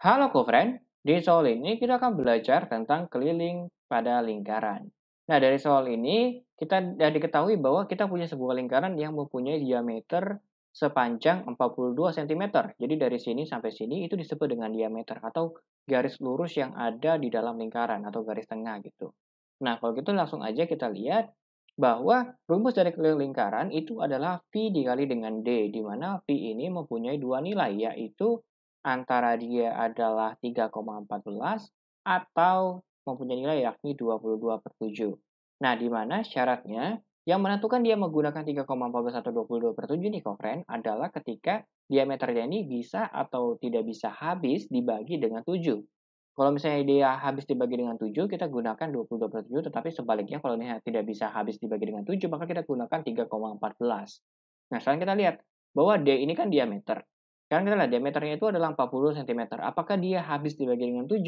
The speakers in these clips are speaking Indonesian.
Halo friend, di soal ini kita akan belajar tentang keliling pada lingkaran. Nah, dari soal ini kita sudah diketahui bahwa kita punya sebuah lingkaran yang mempunyai diameter sepanjang 42 cm. Jadi dari sini sampai sini itu disebut dengan diameter atau garis lurus yang ada di dalam lingkaran atau garis tengah gitu. Nah, kalau gitu langsung aja kita lihat bahwa rumus dari keliling lingkaran itu adalah V dikali dengan D, di mana V ini mempunyai dua nilai, yaitu antara dia adalah 3,14 atau mempunyai nilai yakni 22 per 7. Nah, di mana syaratnya yang menentukan dia menggunakan 3,14 atau 22 per 7 nih Cochrane adalah ketika diameternya ini bisa atau tidak bisa habis dibagi dengan 7. Kalau misalnya dia habis dibagi dengan 7, kita gunakan 22 per 7, tetapi sebaliknya kalau ini tidak bisa habis dibagi dengan 7, maka kita gunakan 3,14. Nah, sekarang kita lihat bahwa D ini kan diameter. Sekarang kita lihat diameternya itu adalah 40 cm. Apakah dia habis dibagi dengan 7?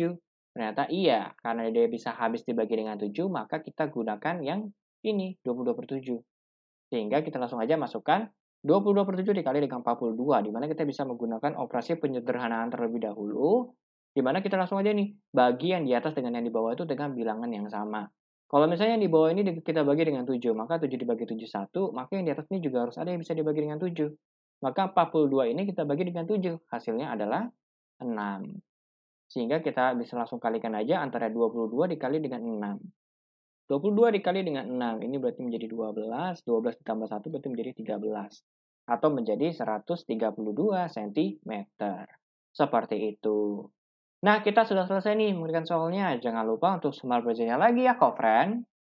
Ternyata iya, karena dia bisa habis dibagi dengan 7, maka kita gunakan yang ini, 22 per 7. Sehingga kita langsung aja masukkan 22 per 7 dikali dengan 42, di mana kita bisa menggunakan operasi penyederhanaan terlebih dahulu, di mana kita langsung aja nih, bagi yang di atas dengan yang di bawah itu dengan bilangan yang sama. Kalau misalnya yang di bawah ini kita bagi dengan 7, maka 7 dibagi 7 1, maka yang di atas ini juga harus ada yang bisa dibagi dengan 7. Maka 42 ini kita bagi dengan 7, hasilnya adalah 6. Sehingga kita bisa langsung kalikan aja antara 22 dikali dengan 6. 22 dikali dengan 6, ini berarti menjadi 12, 12 ditambah 1 berarti menjadi 13. Atau menjadi 132 cm. Seperti itu. Nah, kita sudah selesai nih memberikan soalnya. Jangan lupa untuk semal belajarnya lagi ya, kok, friend.